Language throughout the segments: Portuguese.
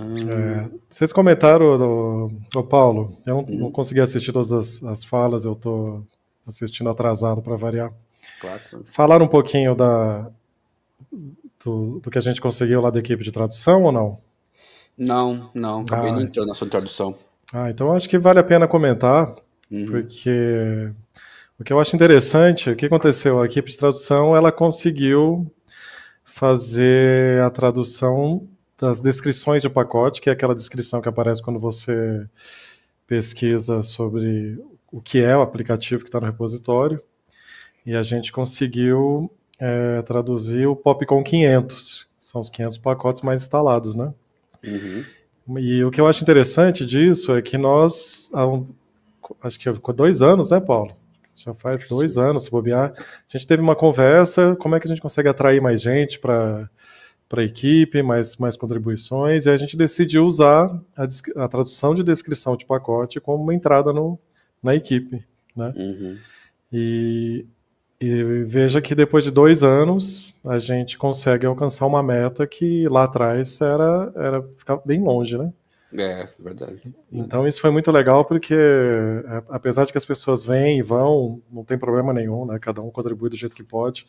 É, vocês comentaram, o, Paulo, eu não, não, consegui assistir todas as, as falas, eu estou assistindo atrasado para variar. Claro. Falaram um pouquinho da, do, do, que a gente conseguiu lá da equipe de tradução ou não? Não, não, acabei ah, nem é. entrando na sua tradução. Ah, então acho que vale a pena comentar, uhum. porque o que eu acho interessante, o que aconteceu, a equipe de tradução, ela conseguiu fazer a tradução das descrições de pacote, que é aquela descrição que aparece quando você pesquisa sobre o que é o aplicativo que está no repositório. E a gente conseguiu é, traduzir o Popcom 500, são os 500 pacotes mais instalados, né? Uhum. E o que eu acho interessante disso é que nós, há um, acho que há dois anos, né, Paulo? Já faz dois anos, se bobear. A gente teve uma conversa, como é que a gente consegue atrair mais gente para para a equipe, mais, mais contribuições, e a gente decidiu usar a, a, tradução de descrição de pacote como uma entrada no, na equipe. Né? Uhum. E, e veja que depois de dois anos a gente consegue alcançar uma meta que lá atrás era, era ficar bem longe, né? É, verdade. Então isso foi muito legal porque é, apesar de que as pessoas vêm e vão, não tem problema nenhum, né? Cada um contribui do jeito que pode.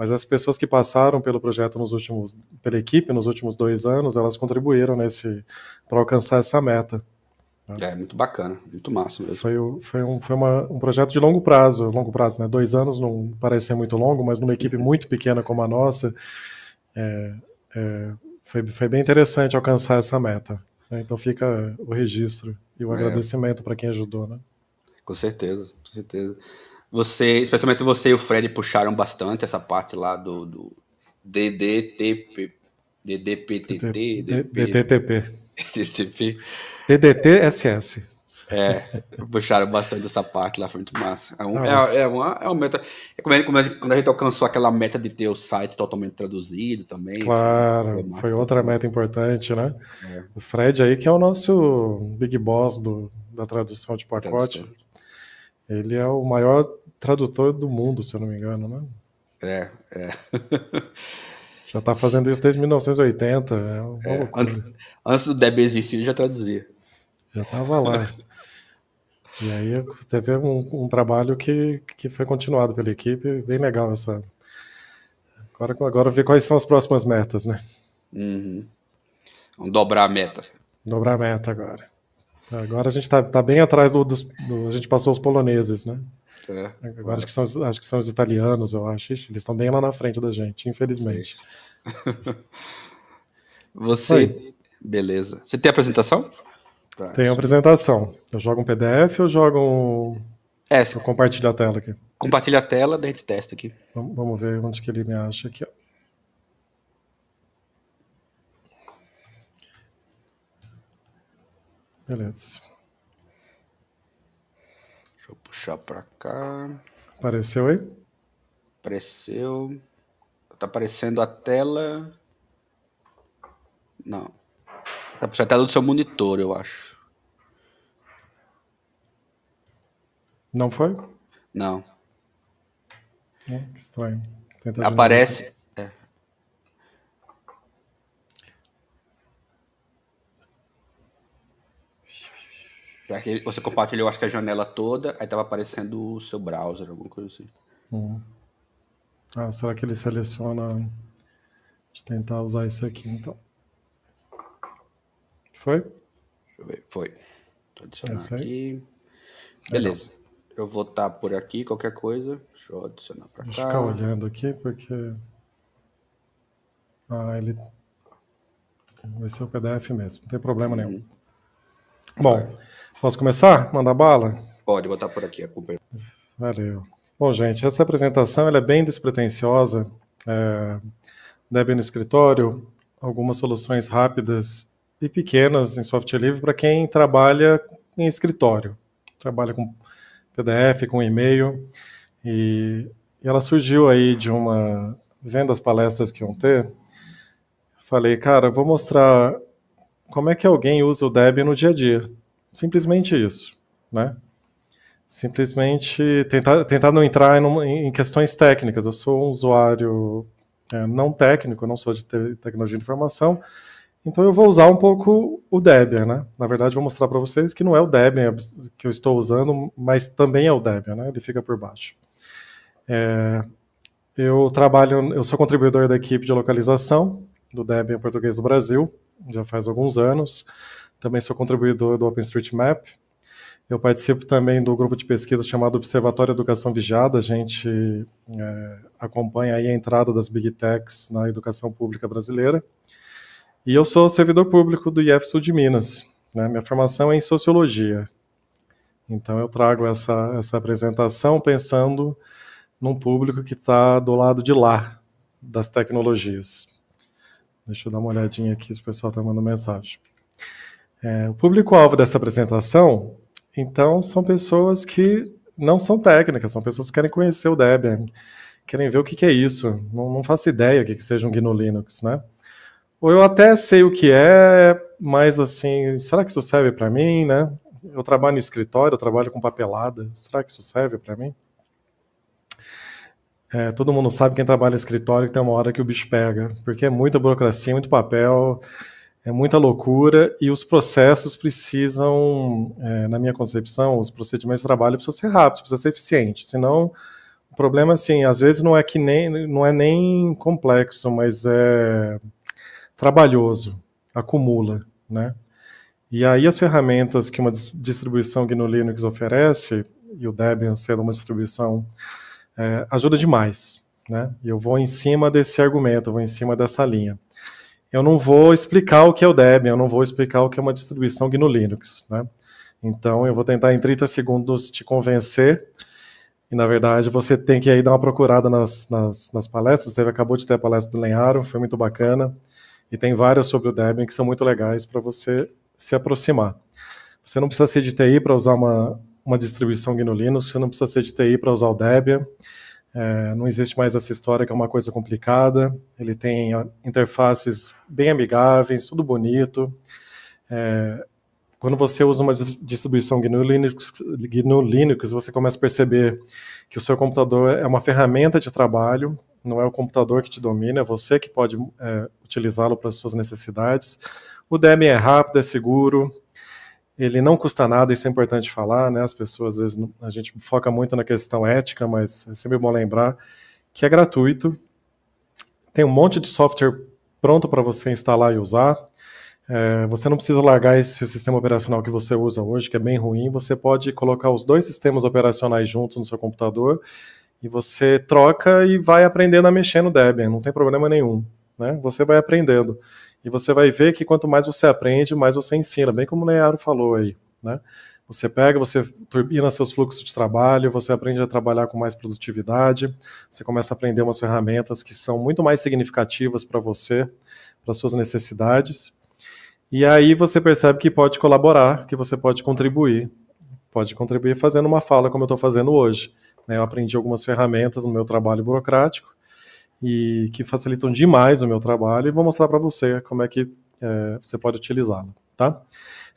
Mas as pessoas que passaram pelo projeto nos últimos, pela equipe nos últimos dois anos, elas contribuíram nesse para alcançar essa meta. É, muito bacana, muito massa mesmo. Foi, foi, um, foi uma, um projeto de longo prazo, longo prazo, né? Dois anos não parece ser muito longo, mas numa equipe muito pequena como a nossa, é, é, foi, foi bem interessante alcançar essa meta. Né? Então fica o registro e o é. agradecimento para quem ajudou, né? Com certeza, com certeza. Você, especialmente você e o Fred puxaram bastante essa parte lá do, do DDTP. DDPTT? DDTP. DDTP. DDTSS. É, puxaram bastante essa parte lá, foi muito massa. É, um, é, é, uma, é uma meta. É como, como quando a gente alcançou aquela meta de ter o site totalmente traduzido também. Claro, foi, foi outra meta importante, né? É. O Fred aí, que é o nosso big boss do, da tradução de pacote. Ele é o maior tradutor do mundo, se eu não me engano, né? É, é. já está fazendo isso desde 1980. É é, antes, antes, do Deb existir, ele já traduzia. Já estava lá. e aí teve um, um, trabalho que, que foi continuado pela equipe, bem legal essa. Agora, agora ver quais são as próximas metas, né? Uhum. Vamos dobrar a meta. Dobrar a meta agora. Agora a gente está tá bem atrás do, dos. Do, a gente passou os poloneses, né? É. Agora acho que, são, acho que são os italianos, eu acho. Eles estão bem lá na frente da gente, infelizmente. Você. Oi. Beleza. Você tem apresentação? tem apresentação. Eu jogo um PDF ou jogo um. É, eu compartilho a tela aqui. Compartilha a tela, daí a gente testa aqui. Vamos, ver onde que ele me acha aqui. Ó. Beleza. Deixa eu puxar para cá. Apareceu aí? Apareceu. Tá aparecendo a tela. Não. Tá aparecendo a tela do seu monitor, eu acho. Não foi? Não. É, que estranho. Aparece. Você compartilhou, acho que a janela toda, aí tava aparecendo o seu browser, alguma coisa assim. Hum. Ah, será que ele seleciona? Deixa eu tentar usar isso aqui, então. Foi? Deixa eu ver. Foi. Tô adicionando aqui. Beleza. Legal. Eu vou estar tá por aqui, qualquer coisa. Deixa eu adicionar pra Deixa cá. Deixa eu ficar olhando aqui, porque... Ah, ele... Vai ser o PDF mesmo, não tem problema nenhum. Uhum. Bom... Posso começar? Mandar bala? Pode, vou estar por aqui, acompanho. É Valeu. Bom, gente, essa apresentação é bem despretensiosa. É, no escritório, algumas soluções rápidas e pequenas em software livre para quem trabalha em escritório, trabalha com PDF, com e-mail. E, e ela surgiu aí de uma vendo as palestras que iam ter, falei, cara, vou mostrar como é que alguém usa o Debian no dia a dia. Simplesmente isso, né? Simplesmente tentar, tentar não entrar em, em questões técnicas. Eu sou um usuário é, não técnico, não sou de te tecnologia de informação, então eu vou usar um pouco o Debian, né? Na verdade, vou mostrar para vocês que não é o Debian que eu estou usando, mas também é o Debian, né? Ele fica por baixo. É, eu trabalho, eu sou contribuidor da equipe de localização do Debian Português do Brasil, já faz alguns anos também sou contribuidor do OpenStreetMap. Eu participo também do grupo de pesquisa chamado Observatório Educação Vigiada. A gente é, acompanha aí a entrada das Big Techs na educação pública brasileira. E eu sou servidor público do IEF Sul de Minas. Né? Minha formação é em sociologia. Então eu trago essa, essa apresentação pensando num público que está do lado de lá das tecnologias. Deixa eu dar uma olhadinha aqui se o pessoal está mandando mensagem. É, o público-alvo dessa apresentação, então, são pessoas que não são técnicas, são pessoas que querem conhecer o Debian, querem ver o que, que é isso. Não, não faço ideia o que, que seja um GNU Linux, né? Ou eu até sei o que é, mas assim, será que isso serve para mim, né? Eu trabalho no escritório, eu trabalho com papelada, será que isso serve para mim? É, todo mundo sabe quem trabalha no escritório que tem uma hora que o bicho pega, porque é muita burocracia, muito papel, é muita loucura e os processos precisam, é, na minha concepção, os procedimentos de trabalho precisam ser rápidos, precisam ser eficientes, senão o problema, assim, às vezes não é que nem, não é nem complexo, mas é trabalhoso, acumula, né? E aí as ferramentas que uma distribuição GNU Linux oferece, e o Debian sendo uma distribuição, é, ajuda demais, né? E eu vou em cima desse argumento, vou em cima dessa linha eu não vou explicar o que é o Debian, eu não vou explicar o que é uma distribuição GNU Linux, né? Então eu vou tentar em 30 segundos te convencer. E na verdade você tem que aí dar uma procurada nas, nas, nas palestras. Você acabou de ter a palestra do Lenharo, foi muito bacana. E tem várias sobre o Debian que são muito legais para você se aproximar. Você não precisa ser de TI para usar uma, uma distribuição GNU Linux, você não precisa ser de TI para usar o Debian. É, não existe mais essa história que é uma coisa complicada. Ele tem interfaces bem amigáveis, tudo bonito. É, quando você usa uma distribuição GNU Linux, GNU Linux, você começa a perceber que o seu computador é uma ferramenta de trabalho, não é o computador que te domina, é você que pode é, utilizá-lo para as suas necessidades. O Debian é rápido, é seguro, ele não custa nada, isso é importante falar, né? As pessoas, às vezes, a gente foca muito na questão ética, mas é sempre bom lembrar que é gratuito. Tem um monte de software pronto para você instalar e usar. É, você não precisa largar esse sistema operacional que você usa hoje, que é bem ruim. Você pode colocar os dois sistemas operacionais juntos no seu computador e você troca e vai aprendendo a mexer no Debian, não tem problema nenhum. Né? Você vai aprendendo. E você vai ver que quanto mais você aprende, mais você ensina, bem como o Neyaro falou aí, né? Você pega, você turbina seus fluxos de trabalho, você aprende a trabalhar com mais produtividade, você começa a aprender umas ferramentas que são muito mais significativas para você, para suas necessidades. E aí você percebe que pode colaborar, que você pode contribuir. Pode contribuir fazendo uma fala como eu estou fazendo hoje. Né? Eu aprendi algumas ferramentas no meu trabalho burocrático e que facilitam demais o meu trabalho e vou mostrar para você como é que é, você pode utilizá lo tá?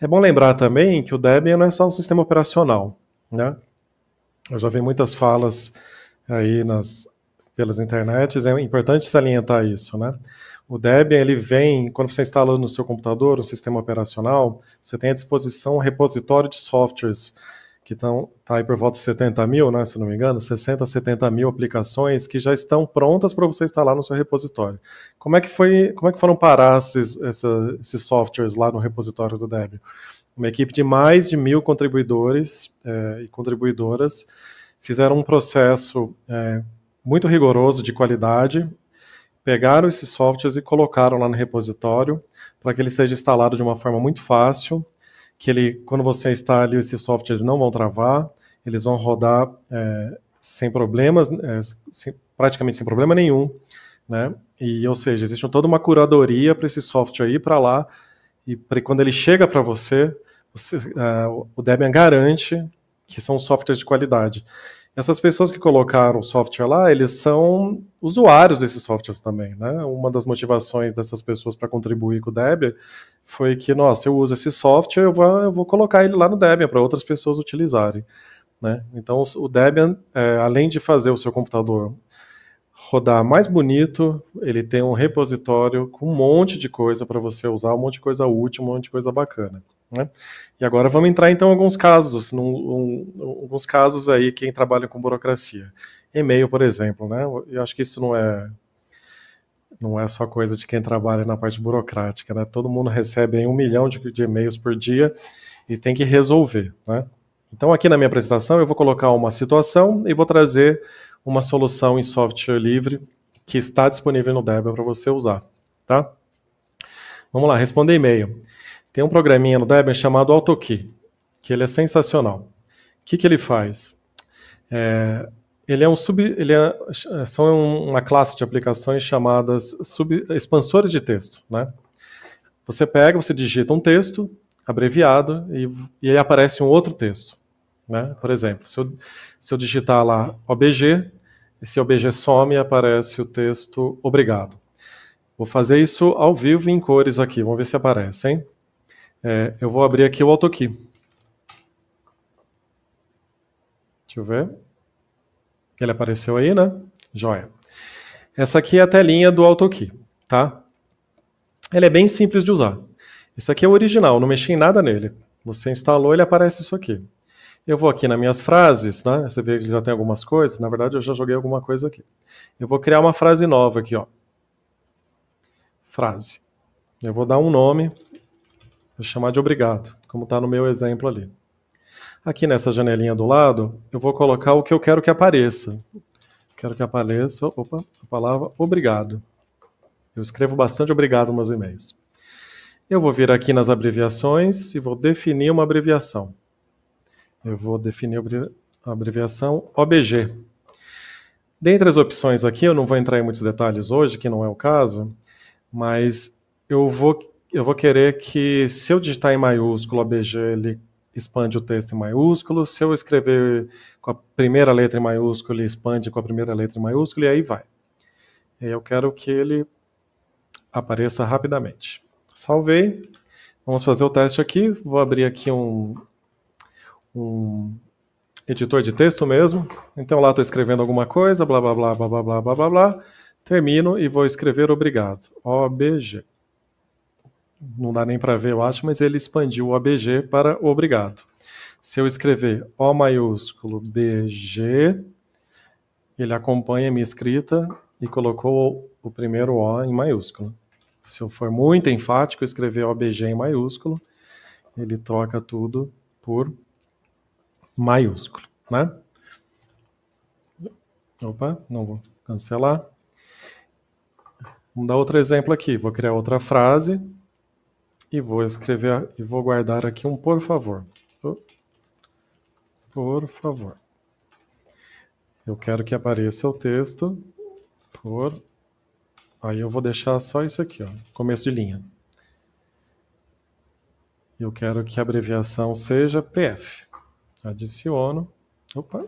É bom lembrar também que o Debian não é só um sistema operacional, né? Eu já vi muitas falas aí nas pelas internets, é importante salientar isso, né? O Debian, ele vem, quando você instala no seu computador o um sistema operacional, você tem à disposição um repositório de softwares que estão tá aí por volta de 70 mil, né, se não me engano, 60, 70 mil aplicações que já estão prontas para você instalar no seu repositório. Como é que foi, como é que foram parar esses, esses softwares lá no repositório do Debian? Uma equipe de mais de mil contribuidores é, e contribuidoras fizeram um processo é, muito rigoroso de qualidade, pegaram esses softwares e colocaram lá no repositório para que ele seja instalado de uma forma muito fácil, que ele, quando você instala esses softwares, não vão travar, eles vão rodar é, sem problemas, é, sem, praticamente sem problema nenhum, né? E, ou seja, existe toda uma curadoria para esse software ir para lá e quando ele chega para você, você uh, o Debian garante que são softwares de qualidade essas pessoas que colocaram o software lá, eles são usuários desses softwares também, né? Uma das motivações dessas pessoas para contribuir com o Debian foi que, nossa, eu uso esse software, eu vou, eu vou colocar ele lá no Debian para outras pessoas utilizarem, né? Então, o Debian, é, além de fazer o seu computador rodar mais bonito, ele tem um repositório com um monte de coisa para você usar, um monte de coisa útil, um monte de coisa bacana. Né? E agora vamos entrar então em alguns casos, num, um, alguns casos aí quem trabalha com burocracia. E-mail, por exemplo, né? Eu acho que isso não é não é só coisa de quem trabalha na parte burocrática, né? Todo mundo recebe um milhão de, de e-mails por dia e tem que resolver, né? Então aqui na minha apresentação eu vou colocar uma situação e vou trazer uma solução em software livre que está disponível no Debian para você usar, tá? Vamos lá, responder e-mail. Tem um programinha no Debian chamado AutoKey, que ele é sensacional. O que, que ele faz? É, ele é um sub, ele é, são uma classe de aplicações chamadas sub, expansores de texto, né? Você pega, você digita um texto abreviado e, e aí aparece um outro texto. Né? Por exemplo, se eu, se eu digitar lá OBG, esse OBG some e aparece o texto obrigado. Vou fazer isso ao vivo em cores aqui, vamos ver se aparece, hein? É, eu vou abrir aqui o AutoKey. Deixa eu ver. Ele apareceu aí, né? Joia. Essa aqui é a telinha do AutoKey, tá? Ele é bem simples de usar. Esse aqui é o original, não mexi em nada nele. Você instalou, ele aparece isso aqui. Eu vou aqui nas minhas frases, né? Você vê que já tem algumas coisas. Na verdade, eu já joguei alguma coisa aqui. Eu vou criar uma frase nova aqui, ó. Frase. Eu vou dar um nome, vou chamar de obrigado, como está no meu exemplo ali. Aqui nessa janelinha do lado, eu vou colocar o que eu quero que apareça. Quero que apareça, opa, a palavra obrigado. Eu escrevo bastante obrigado nos meus e-mails. Eu vou vir aqui nas abreviações e vou definir uma abreviação. Eu vou definir a abreviação OBG. Dentre as opções aqui, eu não vou entrar em muitos detalhes hoje, que não é o caso, mas eu vou, eu vou querer que, se eu digitar em maiúsculo OBG, ele expande o texto em maiúsculo, se eu escrever com a primeira letra em maiúsculo, ele expande com a primeira letra em maiúsculo, e aí vai. E eu quero que ele apareça rapidamente. Salvei. Vamos fazer o teste aqui. Vou abrir aqui um, um editor de texto mesmo. Então lá estou escrevendo alguma coisa, blá blá blá blá blá blá blá blá blá. Termino e vou escrever obrigado. OBG. Não dá nem para ver, eu acho, mas ele expandiu o OBG para obrigado. Se eu escrever O maiúsculo BG, ele acompanha a minha escrita e colocou o primeiro O em maiúsculo. Se eu for muito enfático, escrever OBG em maiúsculo, ele troca tudo por maiúsculo, né? Opa, não vou cancelar. Vamos dar outro exemplo aqui. Vou criar outra frase e vou escrever e vou guardar aqui um por favor. Oh, por favor. Eu quero que apareça o texto por Aí eu vou deixar só isso aqui, ó, começo de linha. Eu quero que a abreviação seja PF. Adiciono. Opa.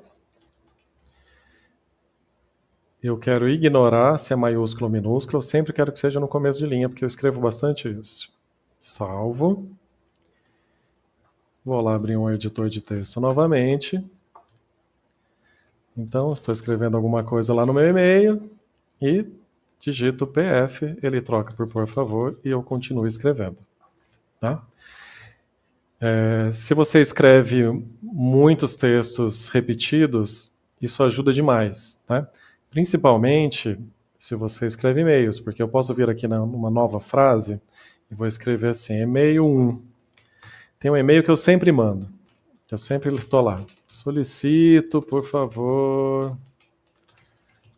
Eu quero ignorar se é maiúsculo ou minúsculo. Eu sempre quero que seja no começo de linha, porque eu escrevo bastante isso. Salvo. Vou lá abrir um editor de texto novamente. Então, estou escrevendo alguma coisa lá no meu e-mail e digito PF, ele troca por por favor e eu continuo escrevendo. Tá? É, se você escreve muitos textos repetidos, isso ajuda demais, né? Principalmente se você escreve e-mails, porque eu posso vir aqui numa nova frase e vou escrever assim, e-mail 1. Tem um e-mail que eu sempre mando. Eu sempre estou lá. Solicito, por favor,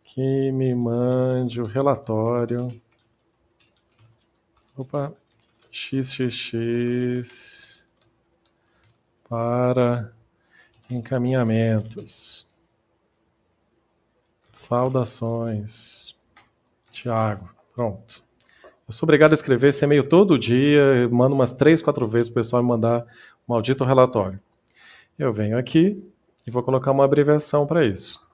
que me mande o relatório. Opa, xxx para encaminhamentos. Saudações, Tiago. Pronto. Eu sou obrigado a escrever esse e-mail todo dia, mando umas três, quatro vezes para o pessoal me mandar um maldito relatório. Eu venho aqui e vou colocar uma abreviação para isso.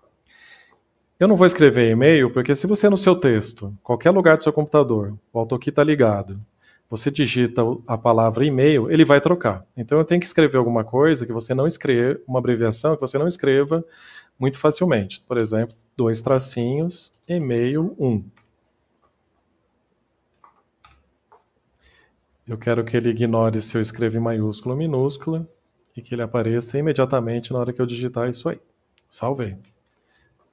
Eu não vou escrever e-mail, porque se você no seu texto, qualquer lugar do seu computador, o AutoKey está ligado, você digita a palavra e-mail, ele vai trocar. Então eu tenho que escrever alguma coisa que você não escreva, uma abreviação que você não escreva muito facilmente. Por exemplo, dois tracinhos, e-mail 1. Um. Eu quero que ele ignore se eu escrevo em maiúscula ou minúscula e que ele apareça imediatamente na hora que eu digitar isso aí. Salvei.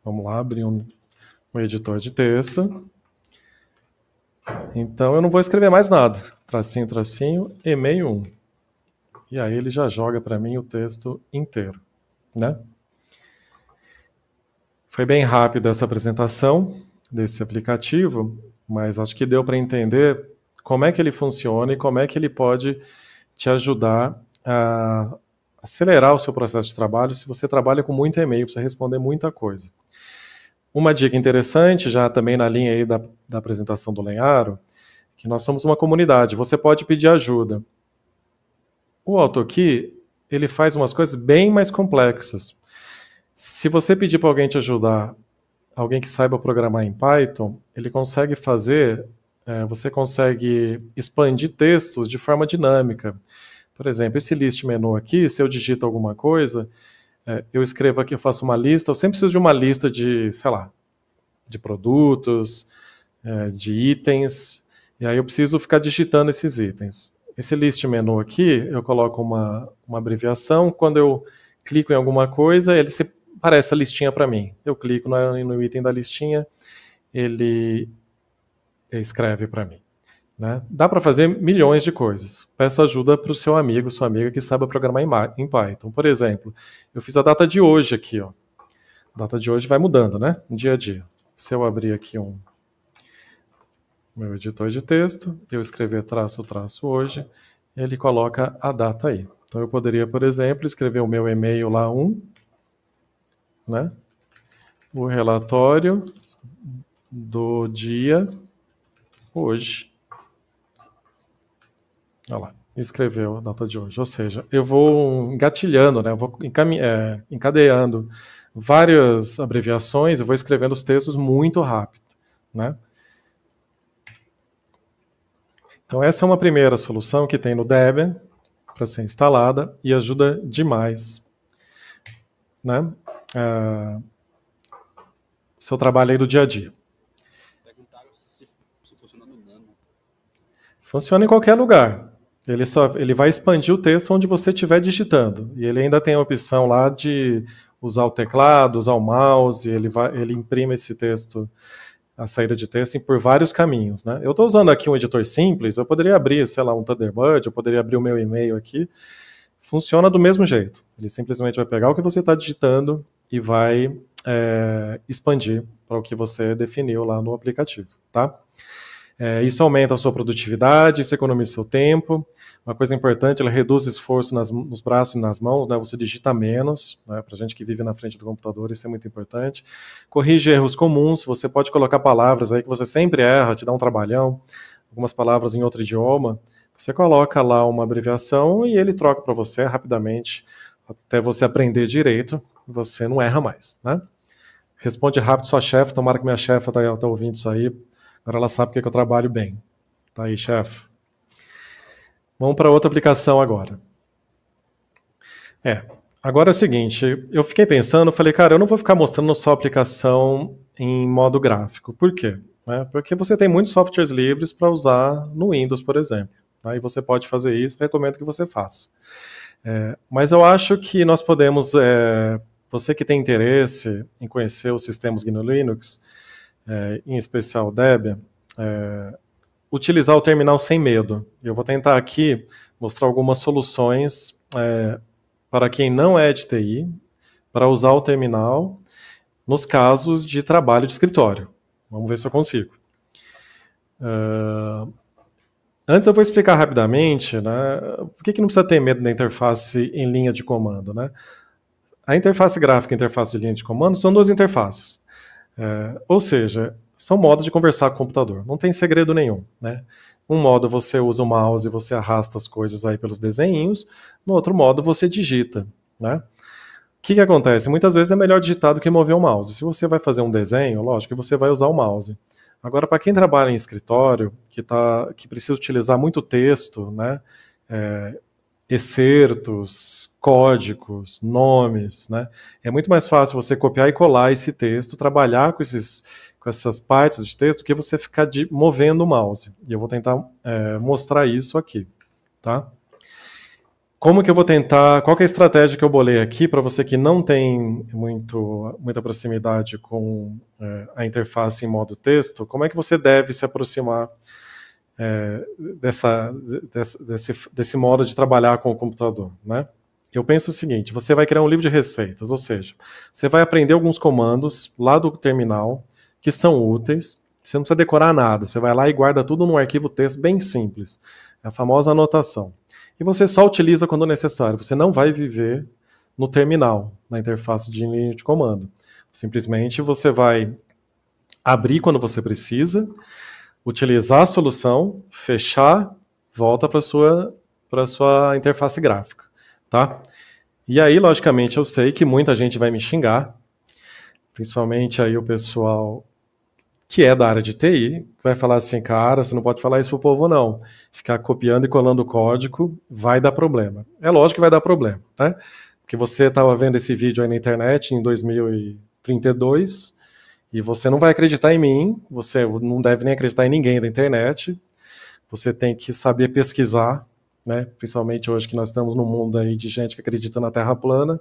Vamos lá, abrir um, um editor de texto. Então eu não vou escrever mais nada. Tracinho, tracinho, e-mail 1. E aí ele já joga para mim o texto inteiro, né? Foi bem rápida essa apresentação desse aplicativo, mas acho que deu para entender como é que ele funciona e como é que ele pode te ajudar a acelerar o seu processo de trabalho se você trabalha com muito e-mail, precisa responder muita coisa. Uma dica interessante, já também na linha aí da, da apresentação do Lenharo, que nós somos uma comunidade, você pode pedir ajuda. O AutoKey, ele faz umas coisas bem mais complexas. Se você pedir para alguém te ajudar, alguém que saiba programar em Python, ele consegue fazer, é, você consegue expandir textos de forma dinâmica. Por exemplo, esse list menu aqui, se eu digito alguma coisa, é, eu escrevo aqui, eu faço uma lista, eu sempre preciso de uma lista de, sei lá, de produtos, é, de itens, e aí eu preciso ficar digitando esses itens. Esse list menu aqui, eu coloco uma, uma abreviação, quando eu clico em alguma coisa, ele se aparece a listinha para mim. Eu clico no, no item da listinha, ele escreve para mim. Né? Dá para fazer milhões de coisas. Peça ajuda para o seu amigo, sua amiga que saiba programar em, Python. Por exemplo, eu fiz a data de hoje aqui. Ó. A data de hoje vai mudando, né? Dia a dia. Se eu abrir aqui um meu editor de texto, eu escrever traço, traço hoje, ele coloca a data aí. Então eu poderia, por exemplo, escrever o meu e-mail lá 1, um, né? o relatório do dia hoje. Olha lá, escreveu a data de hoje. Ou seja, eu vou engatilhando, né? Eu vou é, encadeando várias abreviações, eu vou escrevendo os textos muito rápido, né? Então essa é uma primeira solução que tem no Debian para ser instalada e ajuda demais, né? É, seu trabalho aí do dia a dia. Funciona em qualquer lugar. Ele, só, ele vai expandir o texto onde você estiver digitando. E ele ainda tem a opção lá de usar o teclado, usar o mouse, ele, vai, ele imprime esse texto, a saída de texto, por vários caminhos. Né? Eu estou usando aqui um editor simples, eu poderia abrir, sei lá, um Thunderbird, eu poderia abrir o meu e-mail aqui. Funciona do mesmo jeito. Ele simplesmente vai pegar o que você está digitando e vai é, expandir para o que você definiu lá no aplicativo, tá? É, isso aumenta a sua produtividade, isso economiza seu tempo. Uma coisa importante, ela reduz o esforço nas, nos braços e nas mãos, né? Você digita menos, né? Para gente que vive na frente do computador, isso é muito importante. Corrige erros comuns, você pode colocar palavras aí que você sempre erra, te dá um trabalhão, algumas palavras em outro idioma. Você coloca lá uma abreviação e ele troca para você rapidamente, até você aprender direito, você não erra mais, né? Responde rápido sua chefe, tomara que minha chefe está tá ouvindo isso aí, Agora ela sabe porque eu trabalho bem. Tá aí, chefe. Vamos para outra aplicação agora. É, agora é o seguinte, eu fiquei pensando, falei, cara, eu não vou ficar mostrando só a aplicação em modo gráfico. Por quê? Né, porque você tem muitos softwares livres para usar no Windows, por exemplo. Tá? você pode fazer isso, recomendo que você faça. É, mas eu acho que nós podemos, é, você que tem interesse em conhecer os sistemas GNU Linux, é, em especial Debian, é, utilizar o terminal sem medo. Eu vou tentar aqui mostrar algumas soluções é, para quem não é de TI, para usar o terminal nos casos de trabalho de escritório. Vamos ver se eu consigo. Uh, antes eu vou explicar rapidamente né, por que, que não precisa ter medo da interface em linha de comando. Né? A interface gráfica e a interface de linha de comando são duas interfaces. É, ou seja, são modos de conversar com o computador, não tem segredo nenhum, né? Um modo você usa o mouse e você arrasta as coisas aí pelos desenhinhos, no outro modo você digita, né? O que, que acontece? Muitas vezes é melhor digitar do que mover o mouse. Se você vai fazer um desenho, lógico que você vai usar o mouse. Agora, para quem trabalha em escritório, que, tá, que precisa utilizar muito texto, né, é, excertos, códigos, nomes, né? É muito mais fácil você copiar e colar esse texto, trabalhar com, esses, com essas partes de texto, que você ficar de, movendo o mouse. E eu vou tentar é, mostrar isso aqui, tá? Como que eu vou tentar? Qual é a estratégia que eu bolei aqui para você que não tem muito, muita proximidade com é, a interface em modo texto? Como é que você deve se aproximar? é, dessa, desse, desse, desse modo de trabalhar com o computador, né? Eu penso o seguinte: você vai criar um livro de receitas, ou seja, você vai aprender alguns comandos lá do terminal que são úteis. Você não precisa decorar nada, você vai lá e guarda tudo num arquivo texto bem simples, a famosa anotação. E você só utiliza quando necessário. Você não vai viver no terminal, na interface de linha de comando. Simplesmente você vai abrir quando você precisa utilizar a solução, fechar, volta para sua para sua interface gráfica, tá? E aí, logicamente, eu sei que muita gente vai me xingar, principalmente aí o pessoal que é da área de TI, vai falar assim, cara, você não pode falar isso pro povo não. Ficar copiando e colando o código vai dar problema. É lógico que vai dar problema, né? Porque você estava vendo esse vídeo aí na internet em 2032, e você não vai acreditar em mim, você não deve nem acreditar em ninguém da internet. Você tem que saber pesquisar, né? Principalmente hoje que nós estamos num mundo aí de gente que acredita na Terra plana.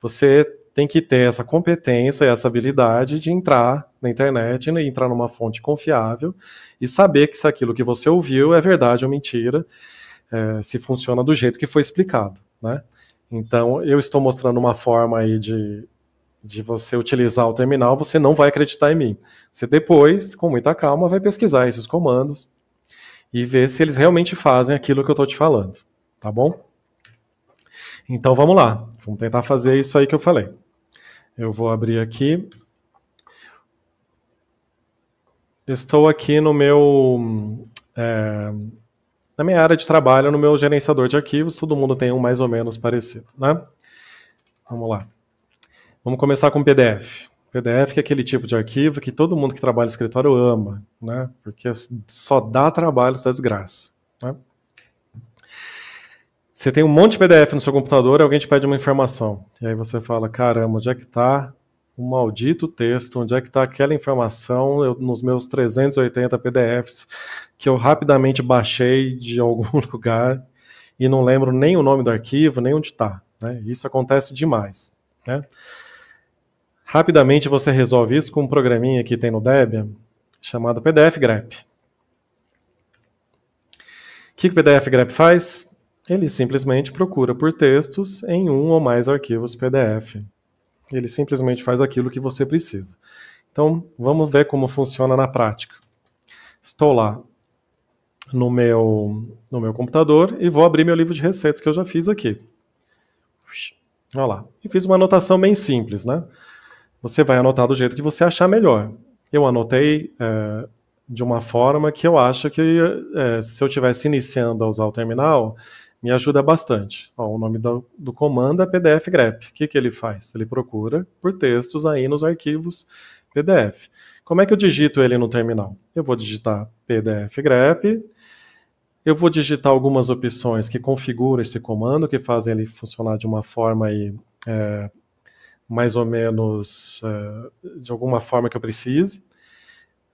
Você tem que ter essa competência, e essa habilidade de entrar na internet, né, entrar numa fonte confiável e saber que se aquilo que você ouviu é verdade ou mentira, é, se funciona do jeito que foi explicado, né? Então, eu estou mostrando uma forma aí de de você utilizar o terminal, você não vai acreditar em mim. Você depois, com muita calma, vai pesquisar esses comandos e ver se eles realmente fazem aquilo que eu estou te falando, tá bom? Então vamos lá, vamos tentar fazer isso aí que eu falei. Eu vou abrir aqui. Estou aqui no meu é, na minha área de trabalho, no meu gerenciador de arquivos. Todo mundo tem um mais ou menos parecido, né? Vamos lá. Vamos começar com PDF. PDF que é aquele tipo de arquivo que todo mundo que trabalha no escritório ama, né? Porque só dá trabalho só desgraça. Né? Você tem um monte de PDF no seu computador e alguém te pede uma informação. E aí você fala, caramba, onde é que está o maldito texto? Onde é que está aquela informação eu, nos meus 380 PDFs que eu rapidamente baixei de algum lugar e não lembro nem o nome do arquivo, nem onde está. Né? Isso acontece demais. Né? Rapidamente você resolve isso com um programinha que tem no Debian chamado PDF Grep. O que o PDF Grep faz? Ele simplesmente procura por textos em um ou mais arquivos PDF. Ele simplesmente faz aquilo que você precisa. Então, vamos ver como funciona na prática. Estou lá no meu, no meu computador e vou abrir meu livro de receitas que eu já fiz aqui. Olha lá. E fiz uma anotação bem simples, né? você vai anotar do jeito que você achar melhor. Eu anotei é, de uma forma que eu acho que é, se eu estivesse iniciando a usar o terminal, me ajuda bastante. Ó, o nome do, do, comando é PDF grep. O que, que ele faz? Ele procura por textos aí nos arquivos PDF. Como é que eu digito ele no terminal? Eu vou digitar PDF grep, eu vou digitar algumas opções que configuram esse comando, que fazem ele funcionar de uma forma aí, é, mais ou menos é, de alguma forma que eu precise.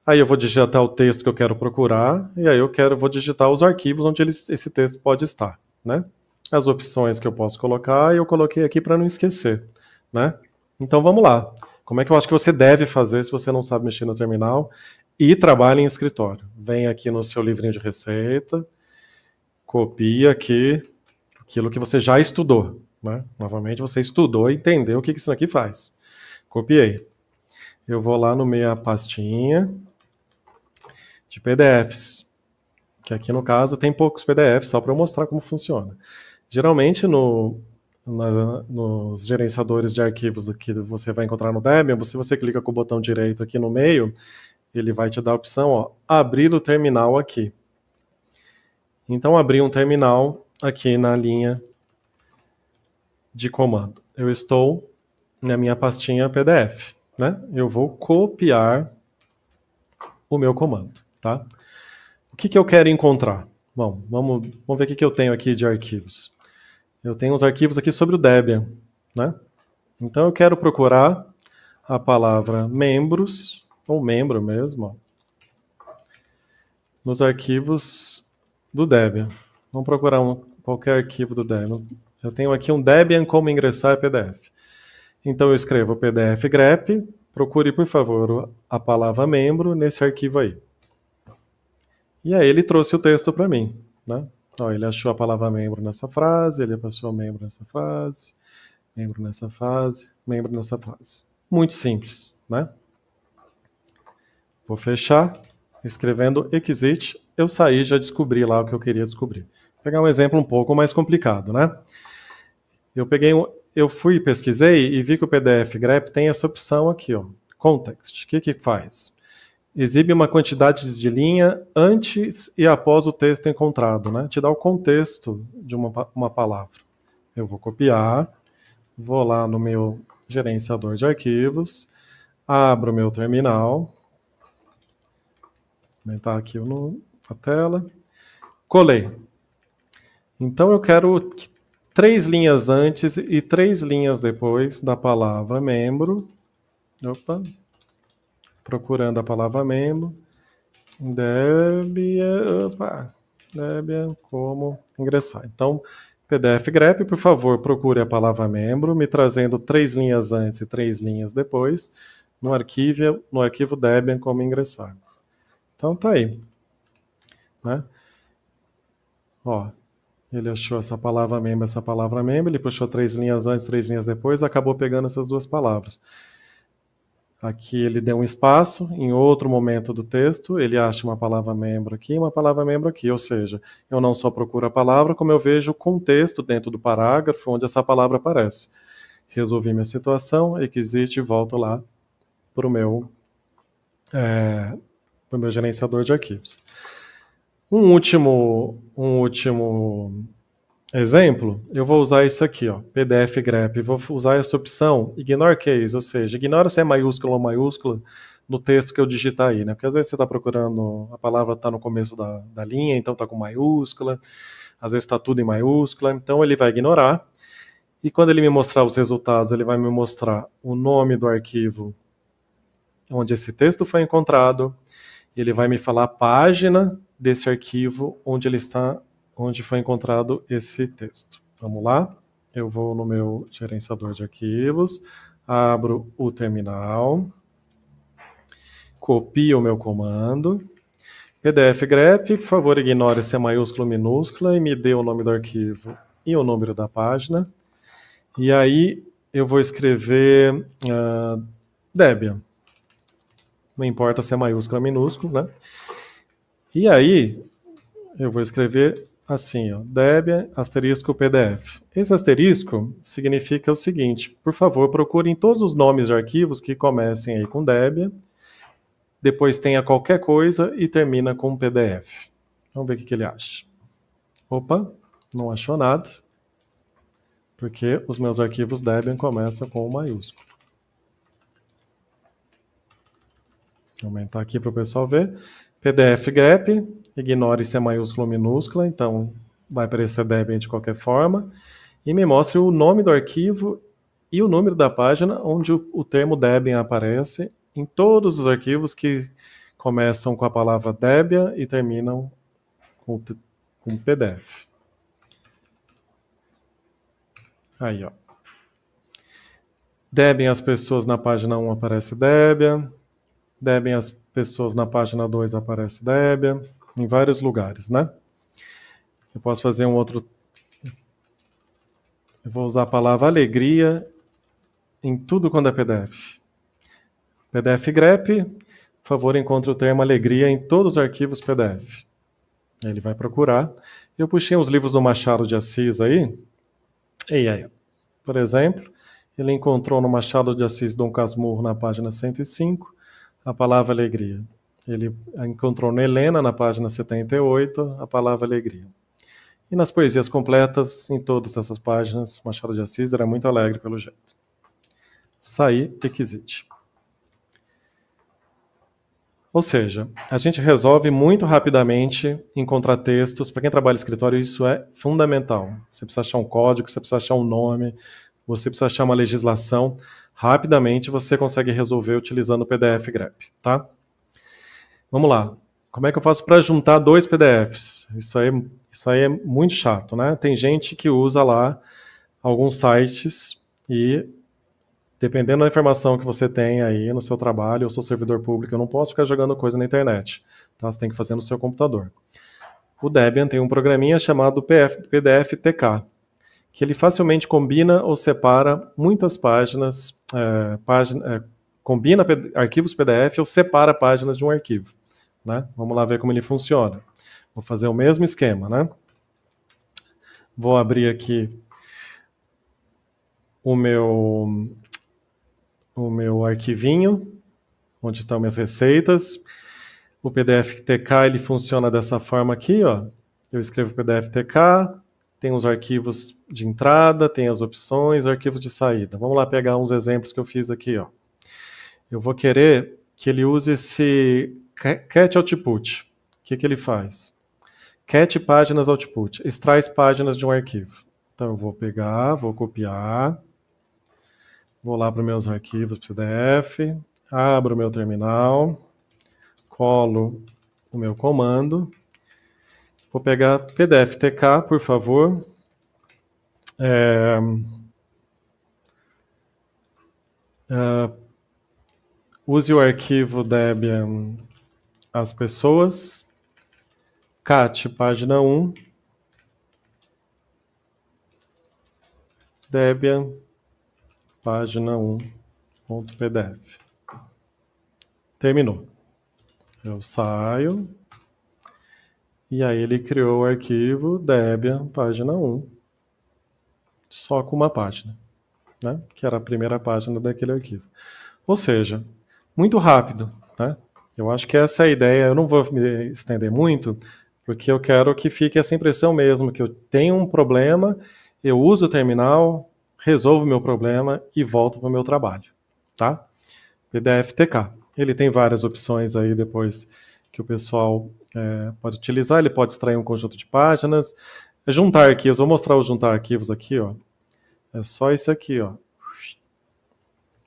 Aí eu vou digitar o texto que eu quero procurar, e aí eu quero, vou digitar os arquivos onde ele, esse texto pode estar, né? As opções que eu posso colocar, eu coloquei aqui para não esquecer, né? Então vamos lá. Como é que eu acho que você deve fazer se você não sabe mexer no terminal e trabalha em escritório? Vem aqui no seu livrinho de receita, copia aqui aquilo que você já estudou, né? Novamente, você estudou e entendeu o que, que isso aqui faz. Copiei. Eu vou lá no meio pastinha de PDFs, que aqui no caso tem poucos PDFs, só para eu mostrar como funciona. Geralmente no, na, nos gerenciadores de arquivos que você vai encontrar no Debian, se você, você clica com o botão direito aqui no meio, ele vai te dar a opção, ó, abrir o terminal aqui. Então, abrir um terminal aqui na linha de comando. Eu estou na minha pastinha PDF, né? Eu vou copiar o meu comando, tá? O que, que eu quero encontrar? Bom, vamos, vamos ver o que, que eu tenho aqui de arquivos. Eu tenho uns arquivos aqui sobre o Debian, né? Então eu quero procurar a palavra membros, ou membro mesmo, nos arquivos do Debian. Vamos procurar um, qualquer arquivo do Debian. Eu tenho aqui um Debian como ingressar PDF. Então eu escrevo PDF grep, procure por favor a palavra membro nesse arquivo aí. E aí ele trouxe o texto para mim, né? Ó, ele achou a palavra membro nessa frase, ele passou membro nessa frase, membro nessa frase, membro nessa frase. Muito simples, né? Vou fechar escrevendo exit, eu saí já descobri lá o que eu queria descobrir. Vou pegar um exemplo um pouco mais complicado, né? Eu peguei eu fui pesquisei e vi que o PDF grep tem essa opção aqui, ó, context. O que que faz? Exibe uma quantidade de linha antes e após o texto encontrado, né? Te dá o contexto de uma, uma palavra. Eu vou copiar, vou lá no meu gerenciador de arquivos, abro meu terminal, aumentar aqui no, a tela, colei. Então eu quero que três linhas antes e três linhas depois da palavra membro. Opa. Procurando a palavra membro. Debian, opa, Debian como ingressar. Então, PDF grep, por favor, procure a palavra membro, me trazendo três linhas antes e três linhas depois, no arquivo, no arquivo Debian como ingressar. Então tá aí. Né? Ó, ele achou essa palavra membro, essa palavra membro, ele puxou três linhas antes, três linhas depois, acabou pegando essas duas palavras. Aqui ele deu um espaço, em outro momento do texto, ele acha uma palavra membro aqui e uma palavra membro aqui, ou seja, eu não só procuro a palavra, como eu vejo o contexto dentro do parágrafo onde essa palavra aparece. Resolvi minha situação, exite, e volto lá para o meu, é, meu gerenciador de arquivos. Um último, um último exemplo, eu vou usar isso aqui, ó, PDF grep. Vou usar essa opção ignore case, ou seja, ignora se é maiúscula ou maiúscula no texto que eu digitar aí, né? Porque às vezes você está procurando, a palavra está no começo da, da linha, então está com maiúscula, às vezes está tudo em maiúscula, então ele vai ignorar. E quando ele me mostrar os resultados, ele vai me mostrar o nome do arquivo onde esse texto foi encontrado, ele vai me falar a página desse arquivo onde ele está, onde foi encontrado esse texto. Vamos lá? Eu vou no meu gerenciador de arquivos, abro o terminal, copio o meu comando, PDF grep, por favor, ignore se é maiúsculo ou minúscula e me dê o nome do arquivo e o número da página. E aí eu vou escrever uh, Debian. Não importa se é maiúsculo ou minúsculo, né? E aí, eu vou escrever assim, ó, Debian asterisco PDF. Esse asterisco significa o seguinte, por favor, procurem todos os nomes de arquivos que comecem aí com Debian, depois tenha qualquer coisa e termina com PDF. Vamos ver o que, que ele acha. Opa, não achou nada, porque os meus arquivos Debian começam com o maiúsculo. Vou aumentar aqui para o pessoal ver. PDF grep, ignore se é maiúscula ou minúscula, então vai aparecer Debian de qualquer forma, e me mostre o nome do arquivo e o número da página onde o, o termo Debian aparece em todos os arquivos que começam com a palavra Debian e terminam com, com PDF. Aí, ó. Debian as pessoas na página 1 aparece Debian. Debian as pessoas na página 2 aparece Debian, em vários lugares, né? Eu posso fazer um outro. Eu vou usar a palavra alegria em tudo quando é PDF. PDF grep, por favor, encontre o termo alegria em todos os arquivos PDF. Ele vai procurar. Eu puxei os livros do Machado de Assis aí. E aí, por exemplo, ele encontrou no Machado de Assis Dom Casmurro na página 105 a palavra alegria. Ele encontrou na Helena, na página 78, a palavra alegria. E nas poesias completas, em todas essas páginas, Machado de Assis era muito alegre pelo jeito. Saí exquisite. Ou seja, a gente resolve muito rapidamente encontrar textos. Para quem trabalha em escritório, isso é fundamental. Você precisa achar um código, você precisa achar um nome, você precisa achar uma legislação rapidamente você consegue resolver utilizando o PDF grep, tá? Vamos lá. Como é que eu faço para juntar dois PDFs? Isso aí, isso aí é muito chato, né? Tem gente que usa lá alguns sites e dependendo da informação que você tem aí no seu trabalho, eu sou servidor público, eu não posso ficar jogando coisa na internet, tá? Você tem que fazer no seu computador. O Debian tem um programinha chamado PDF PDFTK, que ele facilmente combina ou separa muitas páginas, é, é, combina arquivos PDF ou separa páginas de um arquivo. Né? Vamos lá ver como ele funciona. Vou fazer o mesmo esquema, né? Vou abrir aqui o meu o meu arquivinho, onde estão minhas receitas. O PDF TK ele funciona dessa forma aqui, ó. Eu escrevo PDF TK, tem os arquivos de entrada, tem as opções, arquivos de saída. Vamos lá pegar uns exemplos que eu fiz aqui. Ó. Eu vou querer que ele use esse cat output. O que, que ele faz? Cat páginas output, extrai páginas de um arquivo. Então eu vou pegar, vou copiar, vou lá para os meus arquivos PDF, abro o meu terminal, colo o meu comando, Vou pegar PDF TK, por favor. É... Uh, use o arquivo Debian as pessoas. Cat, página 1. Debian, página 1.pdf. Terminou. Eu saio. E aí ele criou o arquivo Debian, página 1, só com uma página, né? que era a primeira página daquele arquivo. Ou seja, muito rápido. Né? Eu acho que essa é a ideia, eu não vou me estender muito, porque eu quero que fique essa impressão mesmo, que eu tenho um problema, eu uso o terminal, resolvo o meu problema e volto para o meu trabalho. Tá? PDFTK. Ele tem várias opções aí depois que o pessoal é, pode utilizar, ele pode extrair um conjunto de páginas, é, juntar arquivos, vou mostrar o juntar arquivos aqui, ó. É só isso aqui, ó.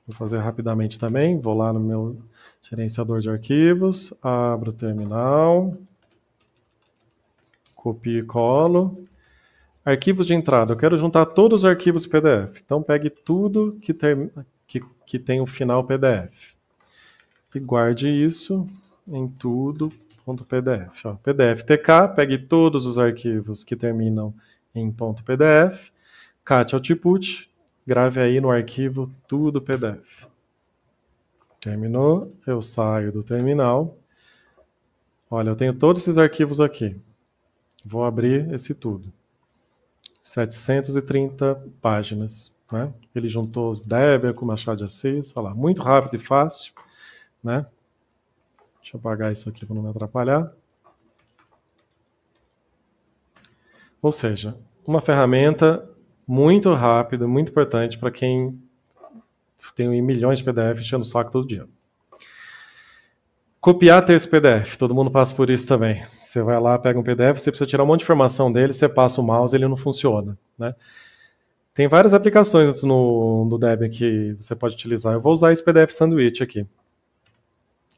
Vou fazer rapidamente também, vou lá no meu gerenciador de arquivos, abro o terminal, copio e colo. Arquivos de entrada, eu quero juntar todos os arquivos PDF, então pegue tudo que, ter, que, que tem o final PDF. E guarde isso em tudo .pdf. Ó, pdftk, pegue todos os arquivos que terminam em .pdf, cat output, grave aí no arquivo tudo pdf. Terminou, eu saio do terminal. Olha, eu tenho todos esses arquivos aqui. Vou abrir esse tudo. 730 páginas. Né? Ele juntou os Debian com o Machado de Assis. Olha lá, muito rápido e fácil. Né? Deixa eu apagar isso aqui para não me atrapalhar. Ou seja, uma ferramenta muito rápida, muito importante para quem tem milhões de PDF enchendo o saco todo dia. Copiar texto PDF, todo mundo passa por isso também. Você vai lá, pega um PDF, você precisa tirar um monte de informação dele, você passa o mouse, ele não funciona, né? Tem várias aplicações no, no Debian que você pode utilizar. Eu vou usar esse PDF Sandwich aqui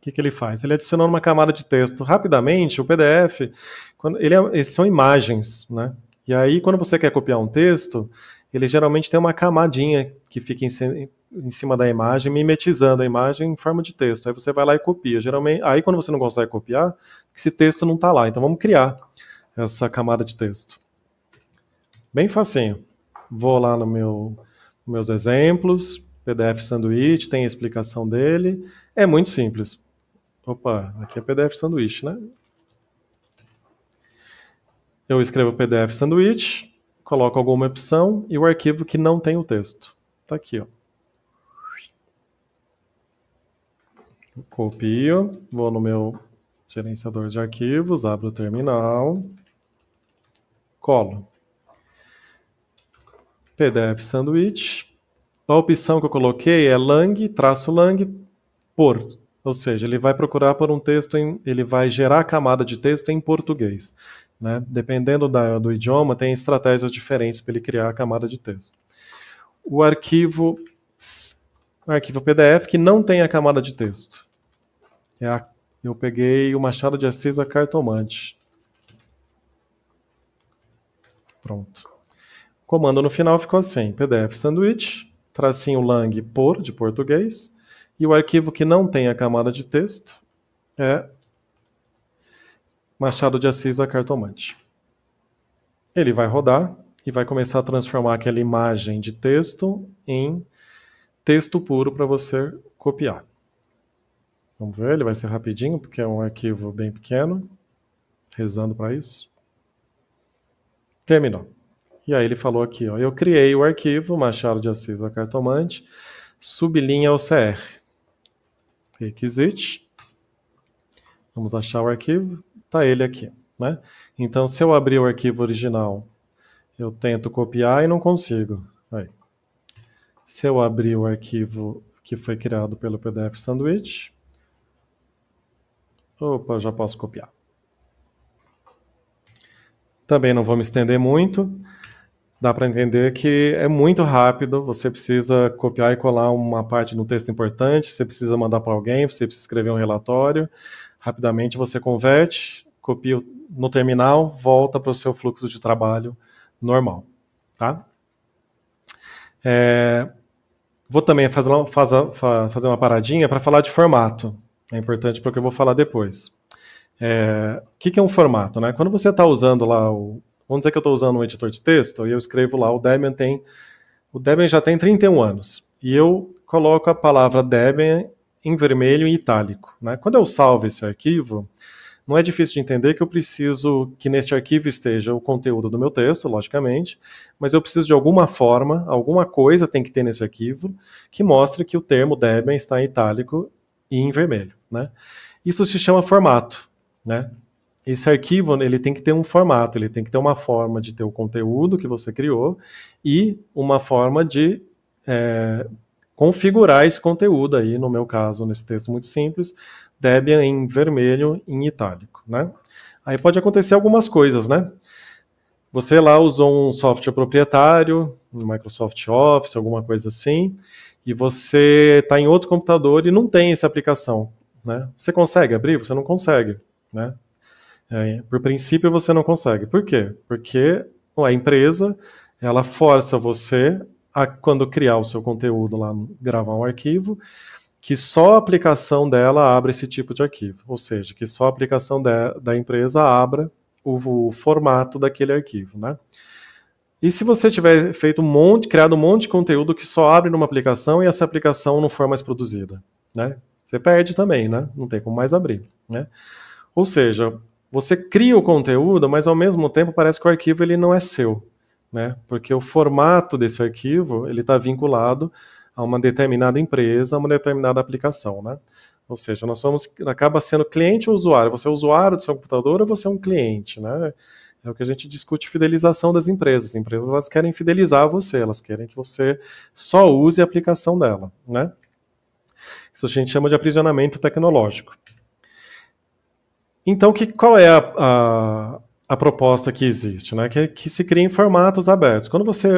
que, que ele faz? Ele adiciona uma camada de texto rapidamente, o PDF, quando, ele é, são imagens, né? E aí, quando você quer copiar um texto, ele geralmente tem uma camadinha que fica em, em cima da imagem, mimetizando a imagem em forma de texto. Aí você vai lá e copia. Geralmente, aí quando você não consegue copiar, esse texto não está lá. Então vamos criar essa camada de texto. Bem facinho. Vou lá no meu, meus exemplos, PDF sanduíche, tem a explicação dele. É muito simples. Opa, aqui é PDF sanduíche, né? Eu escrevo PDF sanduíche, coloco alguma opção e o arquivo que não tem o texto. Está aqui, ó. Copio, vou no meu gerenciador de arquivos, abro o terminal, colo. PDF sanduíche. A opção que eu coloquei é lang, traço lang, por. Ou seja, ele vai procurar por um texto, em, ele vai gerar a camada de texto em português. Né? Dependendo da, do idioma, tem estratégias diferentes para ele criar a camada de texto. O arquivo, o arquivo PDF que não tem a camada de texto. É a, eu peguei o Machado de Assis a cartomante. Pronto. O comando no final ficou assim: PDF sanduíche, tracinho lang por de português, e o arquivo que não tem a camada de texto é Machado de Assis a cartomante. Ele vai rodar e vai começar a transformar aquela imagem de texto em texto puro para você copiar. Vamos ver, ele vai ser rapidinho, porque é um arquivo bem pequeno. Rezando para isso. Terminou. E aí ele falou aqui, ó, eu criei o arquivo Machado de Assis a cartomante, sublinha OCR. CR requisite. Vamos achar o arquivo. Está ele aqui. Né? Então, se eu abrir o arquivo original, eu tento copiar e não consigo. Aí. Se eu abrir o arquivo que foi criado pelo PDF Sandwich, opa, já posso copiar. Também não vou me estender muito dá para entender que é muito rápido, você precisa copiar e colar uma parte no texto importante, você precisa mandar para alguém, você precisa escrever um relatório, rapidamente você converte, copia no terminal, volta para o seu fluxo de trabalho normal, tá? É, vou também fazer, fazer uma paradinha para falar de formato, é importante porque eu vou falar depois. É, o que, que é um formato? Né? Quando você está usando lá o, Vamos dizer que eu estou usando um editor de texto e eu escrevo lá, o Debian tem. O Debian já tem 31 anos. E eu coloco a palavra Debian em vermelho e itálico. Né? Quando eu salvo esse arquivo, não é difícil de entender que eu preciso que neste arquivo esteja o conteúdo do meu texto, logicamente, mas eu preciso de alguma forma, alguma coisa tem que ter nesse arquivo que mostre que o termo Debian está em itálico e em vermelho. Né? Isso se chama formato. Né? Esse arquivo ele tem que ter um formato, ele tem que ter uma forma de ter o conteúdo que você criou e uma forma de é, configurar esse conteúdo aí, no meu caso, nesse texto muito simples, Debian em vermelho em itálico, né? Aí pode acontecer algumas coisas, né? Você lá usou um software proprietário, um Microsoft Office, alguma coisa assim, e você está em outro computador e não tem essa aplicação, né? Você consegue abrir? Você não consegue, né? É, por princípio, você não consegue. Por quê? Porque a empresa ela força você a, quando criar o seu conteúdo lá, gravar um arquivo, que só a aplicação dela abra esse tipo de arquivo. Ou seja, que só a aplicação da, da empresa abra o, o formato daquele arquivo, né? E se você tiver feito um monte, criado um monte de conteúdo que só abre numa aplicação e essa aplicação não for mais produzida, né? Você perde também, né? Não tem como mais abrir, né? Ou seja, você cria o conteúdo, mas ao mesmo tempo parece que o arquivo ele não é seu, né? Porque o formato desse arquivo ele está vinculado a uma determinada empresa, a uma determinada aplicação, né? Ou seja, nós somos acaba sendo cliente ou usuário. Você é usuário do seu computador ou você é um cliente, né? É o que a gente discute fidelização das empresas. As empresas elas querem fidelizar você, elas querem que você só use a aplicação dela, né? Isso a gente chama de aprisionamento tecnológico. Então, que, qual é a, a, a proposta que existe? Né? Que, que se cria em formatos abertos. Quando você,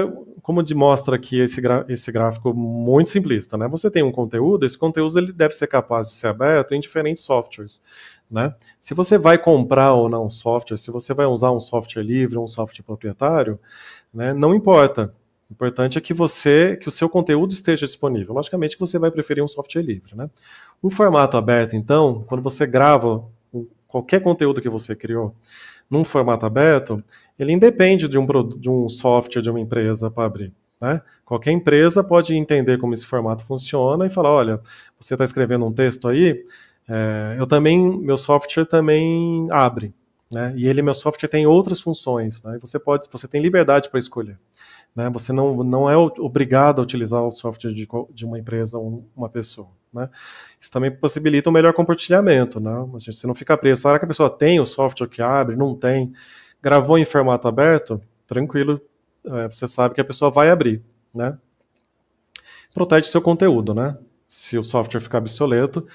como demonstra aqui esse, esse gráfico muito simplista, né? você tem um conteúdo, esse conteúdo ele deve ser capaz de ser aberto em diferentes softwares. Né? Se você vai comprar ou não um software, se você vai usar um software livre, um software proprietário, né? não importa. O importante é que você, que o seu conteúdo esteja disponível. Logicamente que você vai preferir um software livre, né? O formato aberto, então, quando você grava qualquer conteúdo que você criou num formato aberto, ele independe de um, de um software de uma empresa para abrir. Né? Qualquer empresa pode entender como esse formato funciona e falar, olha, você está escrevendo um texto aí, é, eu também, meu software também abre, né? E ele, meu software tem outras funções, né? E você pode, você tem liberdade para escolher, né? Você não, não é obrigado a utilizar o software de, de uma empresa ou uma pessoa. Né? Isso também possibilita um melhor compartilhamento, né? você assim, não fica preso. Na hora que a pessoa tem o software que abre, não tem, gravou em formato aberto, tranquilo, é, você sabe que a pessoa vai abrir, né? Protege seu conteúdo, né? Se o software ficar obsoleto,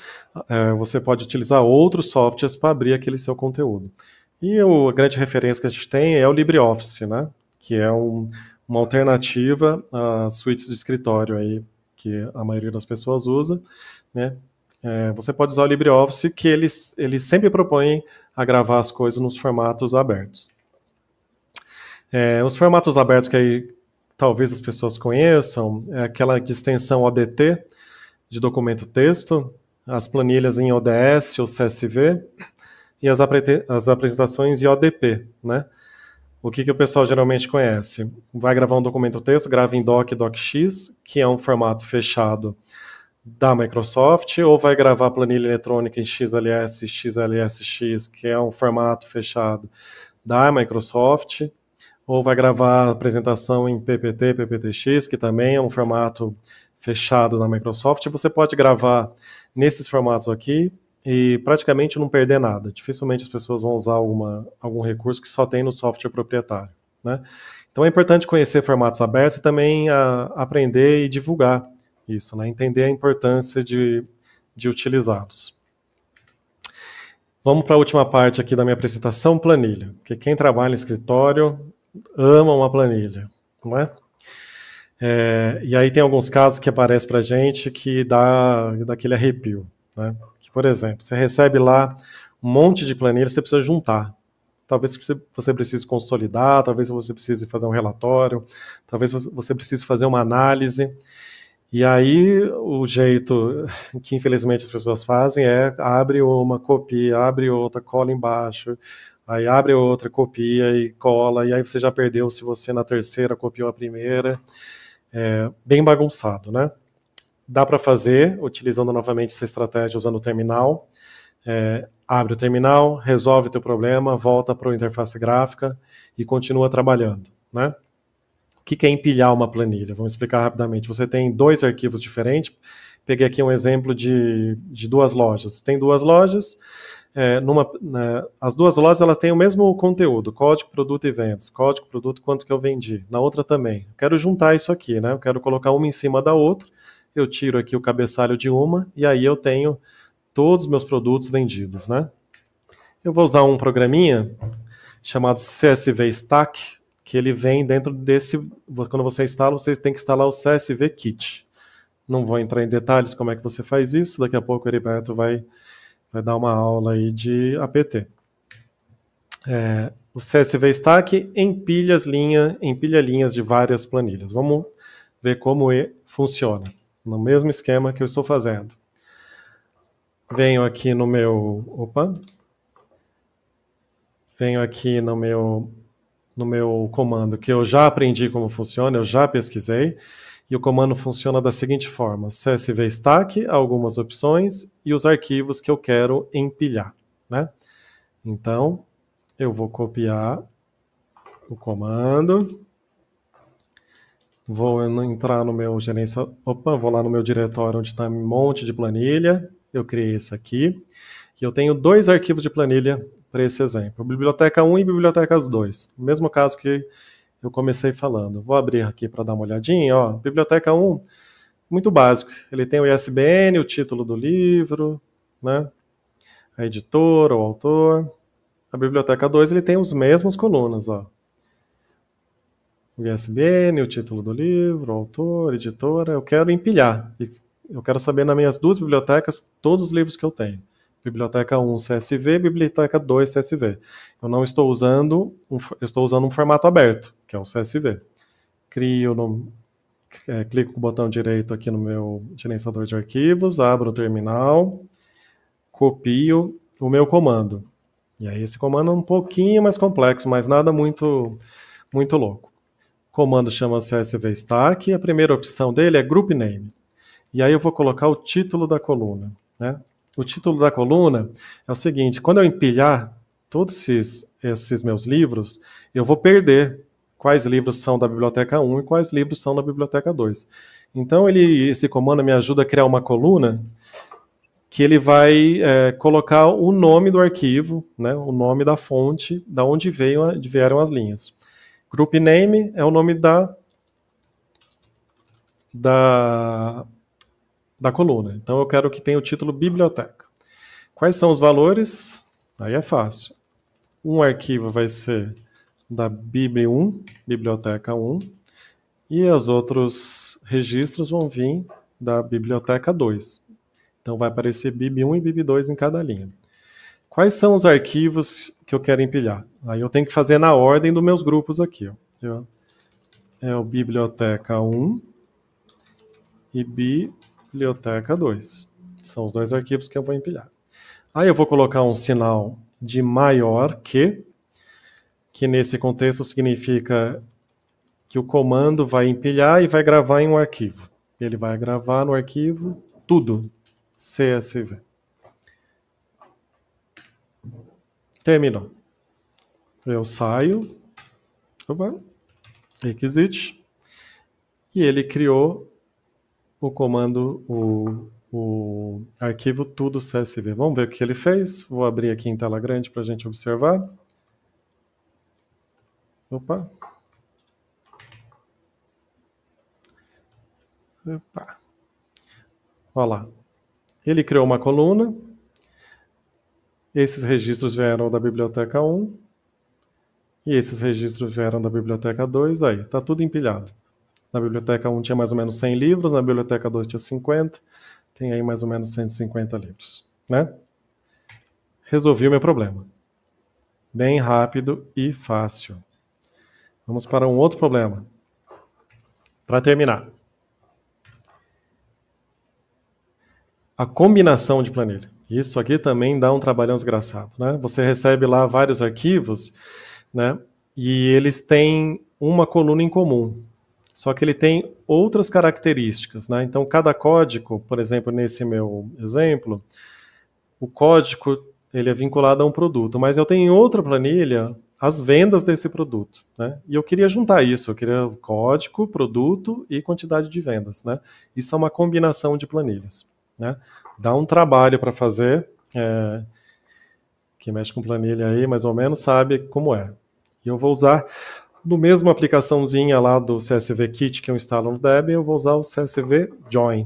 é, você pode utilizar outros softwares para abrir aquele seu conteúdo. E o, a grande referência que a gente tem é o LibreOffice, né? Que é um, uma alternativa a suítes de escritório aí que a maioria das pessoas usa, né? É, você pode usar o LibreOffice, que eles, eles sempre propõem a gravar as coisas nos formatos abertos. É, os formatos abertos que aí talvez as pessoas conheçam é aquela de extensão ODT, de documento texto, as planilhas em ODS ou CSV e as, as apresentações em ODP, né? o que, que o pessoal geralmente conhece? Vai gravar um documento texto, grava em Doc, DocX, que é um formato fechado da Microsoft, ou vai gravar planilha eletrônica em XLS, XLSX, que é um formato fechado da Microsoft, ou vai gravar apresentação em PPT, PPTX, que também é um formato fechado da Microsoft. Você pode gravar nesses formatos aqui, e praticamente não perder nada. Dificilmente as pessoas vão usar alguma, algum recurso que só tem no software proprietário. Né? Então é importante conhecer formatos abertos e também a, ah, aprender e divulgar isso, né? entender a importância de, de utilizá-los. Vamos para a última parte aqui da minha apresentação, planilha. Porque quem trabalha em escritório ama uma planilha, não é? é e aí tem alguns casos que aparecem para gente que dá daquele arrepio. Né? Que, por exemplo, você recebe lá um monte de planilhas, você precisa juntar. Talvez você precise consolidar, talvez você precise fazer um relatório, talvez você precise fazer uma análise. E aí o jeito que infelizmente as pessoas fazem é abre uma, copia, abre outra, cola embaixo, aí abre outra, copia e cola, e aí você já perdeu se você na terceira copiou a primeira. É, bem bagunçado, né? dá para fazer utilizando novamente essa estratégia usando o terminal. É, abre o terminal, resolve o teu problema, volta para a interface gráfica e continua trabalhando, né? O que é empilhar uma planilha? Vamos explicar rapidamente. Você tem dois arquivos diferentes. Peguei aqui um exemplo de, de duas lojas. Tem duas lojas. É, numa, né, as duas lojas elas têm o mesmo conteúdo: código, produto e vendas. Código, produto, quanto que eu vendi. Na outra também. quero juntar isso aqui, né? Eu quero colocar uma em cima da outra eu tiro aqui o cabeçalho de uma e aí eu tenho todos os meus produtos vendidos, né? Eu vou usar um programinha chamado CSV Stack, que ele vem dentro desse, quando você instala, você tem que instalar o CSV Kit. Não vou entrar em detalhes como é que você faz isso, daqui a pouco o Heriberto vai, vai dar uma aula aí de APT. É, o CSV Stack empilha, linha, empilha linhas de várias planilhas. Vamos ver como é, funciona no mesmo esquema que eu estou fazendo. Venho aqui no meu, opa, venho aqui no meu, no meu comando que eu já aprendi como funciona, eu já pesquisei, e o comando funciona da seguinte forma: csv stack, algumas opções e os arquivos que eu quero empilhar, né? Então, eu vou copiar o comando Vou entrar no meu gerência. Opa, vou lá no meu diretório onde está um monte de planilha. Eu criei isso aqui. E eu tenho dois arquivos de planilha para esse exemplo: biblioteca 1 e biblioteca 2. O mesmo caso que eu comecei falando. Vou abrir aqui para dar uma olhadinha. Ó, biblioteca 1, muito básico. Ele tem o ISBN, o título do livro, né? a editora, o autor. A biblioteca 2 ele tem os mesmos colunas, ó o ISBN, o título do livro, o autor, editora. Eu quero empilhar. Eu quero saber nas minhas duas bibliotecas todos os livros que eu tenho. Biblioteca 1 CSV, Biblioteca 2 CSV. Eu não estou usando, um, eu estou usando um formato aberto, que é o CSV. Crio no, é, clico com o botão direito aqui no meu gerenciador de arquivos, abro o terminal, copio o meu comando. E aí esse comando é um pouquinho mais complexo, mas nada muito muito louco comando chama-se SV Stack, a primeira opção dele é Group Name. E aí eu vou colocar o título da coluna. Né? O título da coluna é o seguinte: quando eu empilhar todos esses, esses meus livros, eu vou perder quais livros são da biblioteca 1 e quais livros são da biblioteca 2. Então ele, esse comando me ajuda a criar uma coluna que ele vai é, colocar o nome do arquivo, né, o nome da fonte, da onde veio, vieram as linhas. Group name é o nome da, da, da coluna. Então eu quero que tenha o título biblioteca. Quais são os valores? Aí é fácil. Um arquivo vai ser da bib1, biblioteca 1, e os outros registros vão vir da biblioteca 2. Então vai aparecer bib1 e bib2 em cada linha. Quais são os arquivos que eu quero empilhar? Aí eu tenho que fazer na ordem dos meus grupos aqui. Ó. é o biblioteca 1 e biblioteca 2. São os dois arquivos que eu vou empilhar. Aí eu vou colocar um sinal de maior que, que nesse contexto significa que o comando vai empilhar e vai gravar em um arquivo. Ele vai gravar no arquivo tudo CSV. Terminal, Eu saio, opa, requisite, e ele criou o comando, o, o arquivo tudo CSV. Vamos ver o que ele fez. Vou abrir aqui em tela grande para a gente observar. Opa. Opa. Olha lá. Ele criou uma coluna, esses registros vieram da biblioteca 1 e esses registros vieram da biblioteca 2. Aí, está tudo empilhado. Na biblioteca 1 tinha mais ou menos 100 livros, na biblioteca 2 tinha 50, tem aí mais ou menos 150 livros, né? Resolvi o meu problema. Bem rápido e fácil. Vamos para um outro problema. Para terminar. A combinação de planilha. Isso aqui também dá um trabalhão desgraçado, né? Você recebe lá vários arquivos, né? E eles têm uma coluna em comum, só que ele tem outras características, né? Então cada código, por exemplo, nesse meu exemplo, o código ele é vinculado a um produto, mas eu tenho em outra planilha as vendas desse produto, né? E eu queria juntar isso, eu queria código, produto e quantidade de vendas, né? Isso é uma combinação de planilhas né? Dá um trabalho para fazer. É, quem mexe com planilha aí, mais ou menos, sabe como é. E eu vou usar no mesmo aplicaçãozinha lá do CSV Kit que eu instalo no Debian, eu vou usar o CSV Join.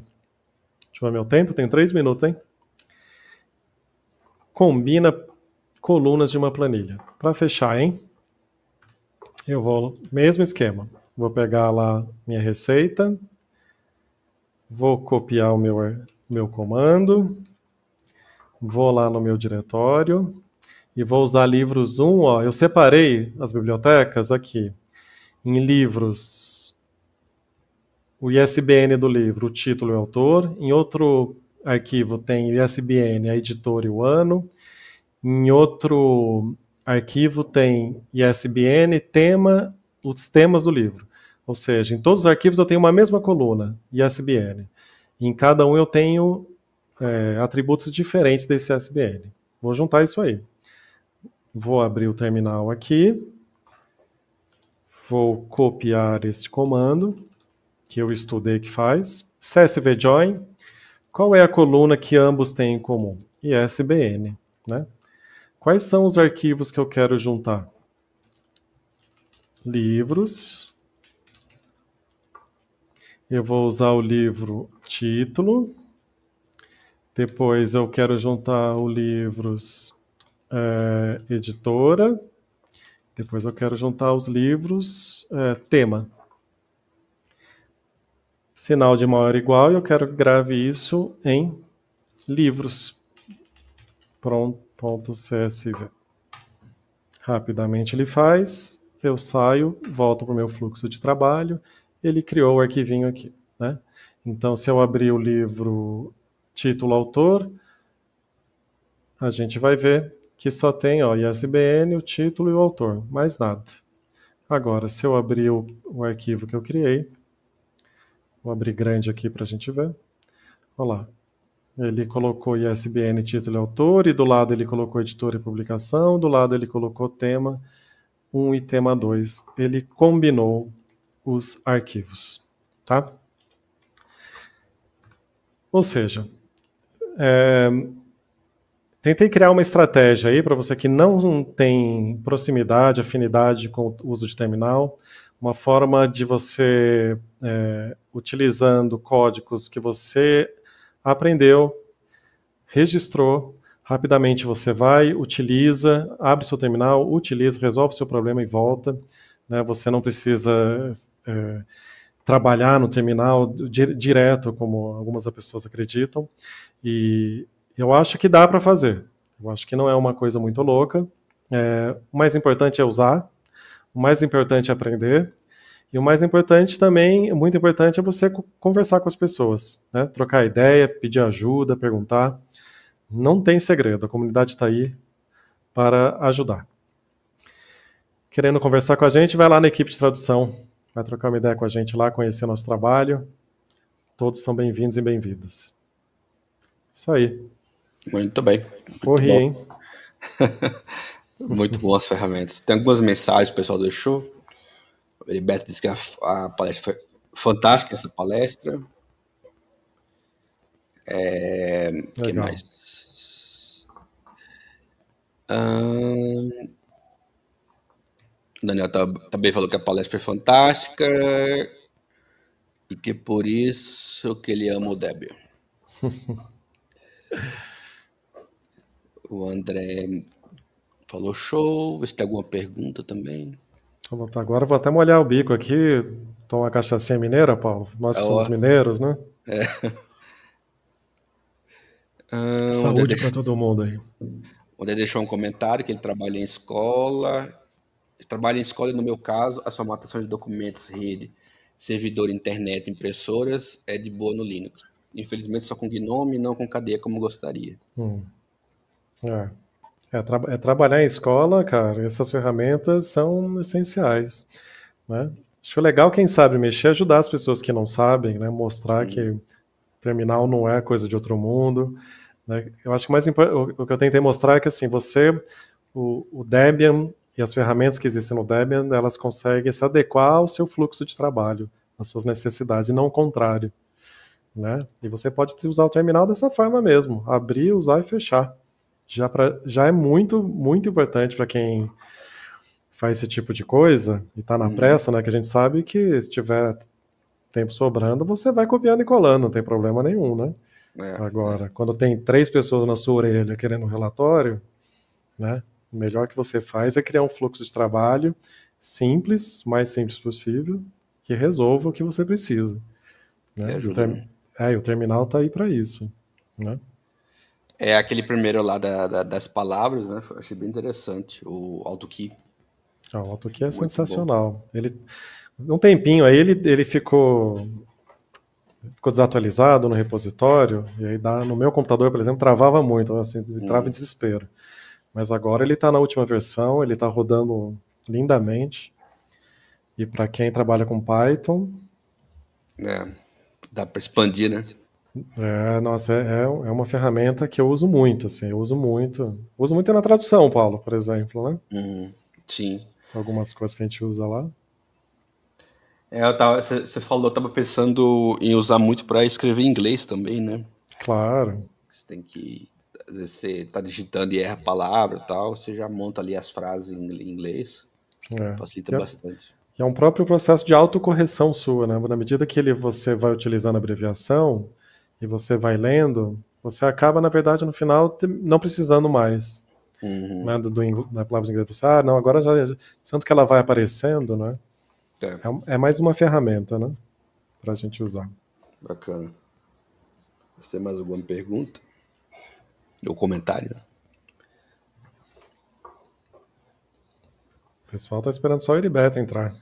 Deixa eu ver meu tempo, tem três minutos, hein? Combina colunas de uma planilha. Para fechar, hein? Eu vou, mesmo esquema, vou pegar lá minha receita, vou copiar o meu meu comando, vou lá no meu diretório e vou usar livros 1. Ó, eu separei as bibliotecas aqui em livros, o ISBN do livro, o título e o autor. Em outro arquivo tem o ISBN, a editora e o ano. Em outro arquivo tem ISBN, tema, os temas do livro. Ou seja, em todos os arquivos eu tenho uma mesma coluna, ISBN. Em cada um eu tenho é, atributos diferentes desse SBN. Vou juntar isso aí. Vou abrir o terminal aqui. Vou copiar este comando que eu estudei que faz. CSV join. Qual é a coluna que ambos têm em comum? ISBN, né? Quais são os arquivos que eu quero juntar? Livros eu vou usar o livro título. Depois eu quero juntar o livros é, editora. Depois eu quero juntar os livros é, tema. Sinal de maior igual, eu quero que grave isso em livros. Pronto.csv. Rapidamente ele faz, eu saio, volto para o meu fluxo de trabalho, ele criou o arquivinho aqui. Né? Então, se eu abrir o livro título autor, a gente vai ver que só tem ó, ISBN, o título e o autor, mais nada. Agora, se eu abrir o, o arquivo que eu criei, vou abrir grande aqui para a gente ver. Olha lá, ele colocou ISBN, título e autor, e do lado ele colocou editor e publicação, do lado ele colocou tema 1 e tema 2. Ele combinou os arquivos, tá? Ou seja, é, tentei criar uma estratégia aí para você que não tem proximidade, afinidade com o uso de terminal, uma forma de você, é, utilizando códigos que você aprendeu, registrou, rapidamente você vai, utiliza, abre seu terminal, utiliza, resolve seu problema e volta. Né? Você não precisa é, trabalhar no terminal direto, como algumas pessoas acreditam, e eu acho que dá para fazer. Eu acho que não é uma coisa muito louca. É, o mais importante é usar, o mais importante é aprender, e o mais importante também, muito importante, é você conversar com as pessoas, né? trocar ideia, pedir ajuda, perguntar. Não tem segredo, a comunidade está aí para ajudar. Querendo conversar com a gente, vai lá na equipe de tradução vai trocar uma ideia com a gente lá, conhecer nosso trabalho. Todos são bem-vindos e bem-vindas. Isso aí. Muito bem. Muito Corri, bom. hein? Muito boas ferramentas. Tem algumas mensagens que o pessoal deixou. O Heriberto disse que a, a palestra foi fantástica, essa palestra. É, que mais? Hum, o Daniel tá, também falou que a palestra foi fantástica e que por isso que ele ama o Débio. o André falou show. Vê se tem alguma pergunta também. Tá, agora vou até molhar o bico aqui. Tomar cachaçinha mineira, Paulo. Nós que tá somos mineiros, né? É. Ah, Saúde para todo mundo aí. O André deixou um comentário que ele trabalha em escola trabalho em escola, no meu caso, as formatações de documentos, rede, servidor, internet, impressoras, é de boa no Linux. Infelizmente só com Gnome, não com cadeia como gostaria. Hum. É. É, tra é, trabalhar em escola, cara, essas ferramentas são essenciais, né? Acho legal quem sabe mexer ajudar as pessoas que não sabem, né? Mostrar hum. que uhum. terminal não é coisa de outro mundo, né? Eu acho que mais o, o que eu tentei mostrar é que assim, você o, o Debian e as ferramentas que existem no Debian, elas conseguem se adequar ao seu fluxo de trabalho, às suas necessidades, e não o contrário. Né? E você pode usar o terminal dessa forma mesmo, abrir, usar e fechar. Já, pra, já é muito, muito importante para quem faz esse tipo de coisa e está na uhum. pressa, né? Que a gente sabe que se tiver tempo sobrando, você vai copiando e colando, não tem problema nenhum, né? É, Agora, é. quando tem três pessoas na sua orelha querendo um relatório, né? O melhor que você faz é criar um fluxo de trabalho simples, mais simples possível, que resolva o que você precisa. Né? né? É, o, ter... é, o terminal está aí para isso. Né? É aquele primeiro lá da, da, das palavras, né? Achei bem interessante, o AutoKey. Ah, o AutoKey é Muito sensacional. Bom. Ele, um tempinho aí ele, ele ficou ficou desatualizado no repositório, e aí dá, no meu computador, por exemplo, travava muito, assim, trava em desespero. Mas agora ele está na última versão, ele está rodando lindamente. E para quem trabalha com Python. É, dá para expandir, né? É, nossa, é, é, é uma ferramenta que eu uso muito, assim, eu uso muito. Uso muito na tradução, Paulo, por exemplo, né? Uhum, sim. Algumas coisas que a gente usa lá. É, você falou, eu tava pensando em usar muito para escrever em inglês também, né? Claro. Você tem que você tá digitando e erra a palavra tal, você já monta ali as frases em inglês. É. Facilita é, bastante. E é um próprio processo de autocorreção sua, né? Na medida que ele, você vai utilizando a abreviação e você vai lendo, você acaba, na verdade, no final, não precisando mais. Uhum. Né, do, do, da palavra em inglês, você, ah, não, agora já, tanto que ela vai aparecendo, né? É. É, é mais uma ferramenta, né? Pra gente usar. Bacana. Você tem mais alguma pergunta? o comentário. Né? O pessoal tá esperando só o Heriberto entrar.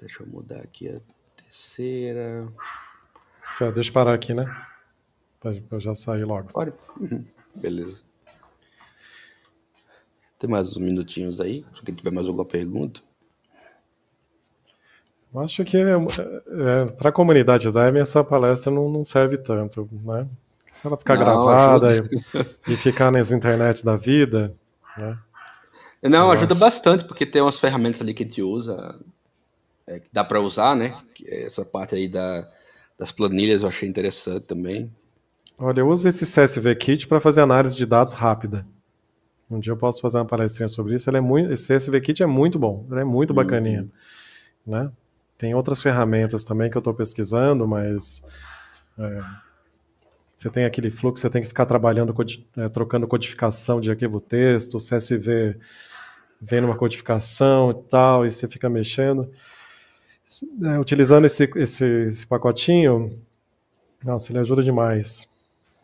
Deixa eu mudar aqui a terceira. deixa eu parar aqui, né? Pra, pra já sair logo. Pode. Uhum. Beleza. Tem mais uns minutinhos aí, se quem tiver mais alguma pergunta. Eu acho que é, é, é para a comunidade da essa palestra não, não serve tanto, né? Se ela ficar não, gravada e, e, ficar nas internet da vida, né? Não, eu ajuda acho. bastante, porque tem umas ferramentas ali que a gente usa, é, que dá para usar, né? É essa parte aí da, das planilhas eu achei interessante também. Olha, eu uso esse CSV Kit para fazer análise de dados rápida. Um dia eu posso fazer uma palestrinha sobre isso. Ele é muito, esse CSV Kit é muito bom, ele é muito hum. bacaninha. Né? Tem outras ferramentas também que eu estou pesquisando, mas é, você tem aquele fluxo, você tem que ficar trabalhando, é, trocando codificação de arquivo texto, o CSV vendo uma codificação e tal, e você fica mexendo. É, utilizando esse, esse, esse, pacotinho, nossa, ele ajuda demais,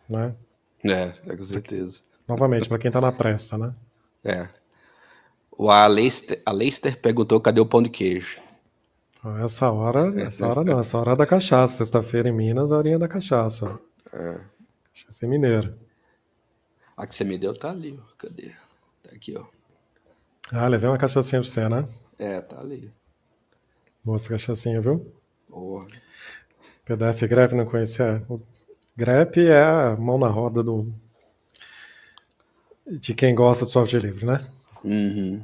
né? É, é com certeza. Novamente, para quem está na pressa, né? É. O Aleister, Aleister perguntou cadê o pão de queijo. Essa hora, essa hora não, essa hora é da cachaça. Sexta-feira em Minas, a horinha é da cachaça. É. Cachaça é mineira. A que você me deu tá ali, ó. Cadê? Tá aqui, ó. Ah, levei uma cachaçinha pra você, né? É, tá ali. Boa essa cachaçinha, viu? Boa. PDF Grep, não conhecia? O grep é a mão na roda do... de quem gosta de software livre, né? Uhum.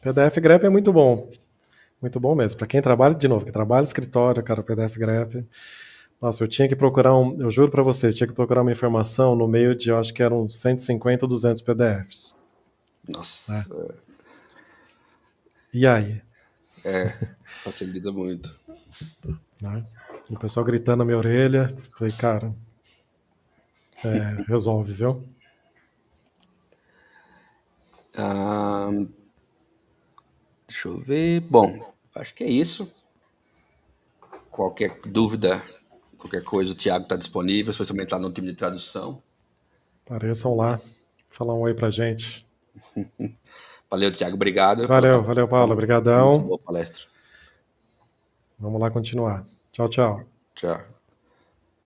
PDF Grep é muito bom. Muito bom mesmo. Para quem trabalha, de novo, que trabalha escritório, cara, PDF Grep nossa, eu tinha que procurar um, eu juro para você, tinha que procurar uma informação no meio de, eu acho que eram 150 ou 200 PDFs. Nossa. Né? E aí? É, facilita muito. Né? O pessoal gritando na minha orelha, falei, cara, é, resolve, viu? Ah, deixa eu ver. Bom, acho que é isso. Qualquer dúvida Qualquer coisa, o Thiago está disponível, especialmente lá no time de tradução. Pareçam lá, falar um oi pra gente. valeu, Thiago, obrigado. Valeu, valeu, Paulo, obrigadão. boa palestra. Vamos lá continuar. Tchau, tchau. Tchau.